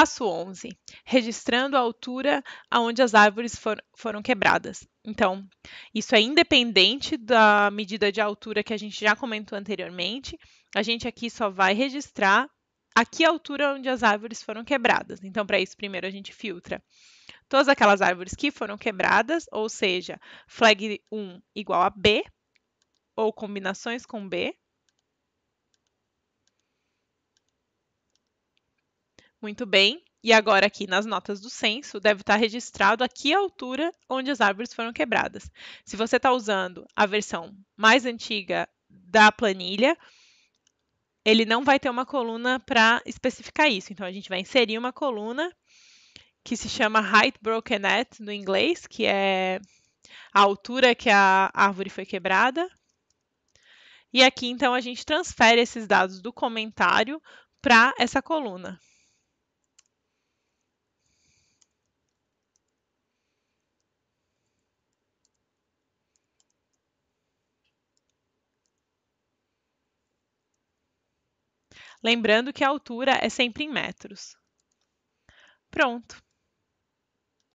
Passo 11. Registrando a altura aonde as árvores for, foram quebradas. Então, isso é independente da medida de altura que a gente já comentou anteriormente. A gente aqui só vai registrar a que altura onde as árvores foram quebradas. Então, para isso, primeiro a gente filtra todas aquelas árvores que foram quebradas, ou seja, flag 1 igual a B, ou combinações com B, Muito bem. E agora, aqui nas notas do censo, deve estar registrado a que altura onde as árvores foram quebradas. Se você está usando a versão mais antiga da planilha, ele não vai ter uma coluna para especificar isso. Então, a gente vai inserir uma coluna que se chama Height Broken At no inglês, que é a altura que a árvore foi quebrada. E aqui, então, a gente transfere esses dados do comentário para essa coluna. Lembrando que a altura é sempre em metros. Pronto!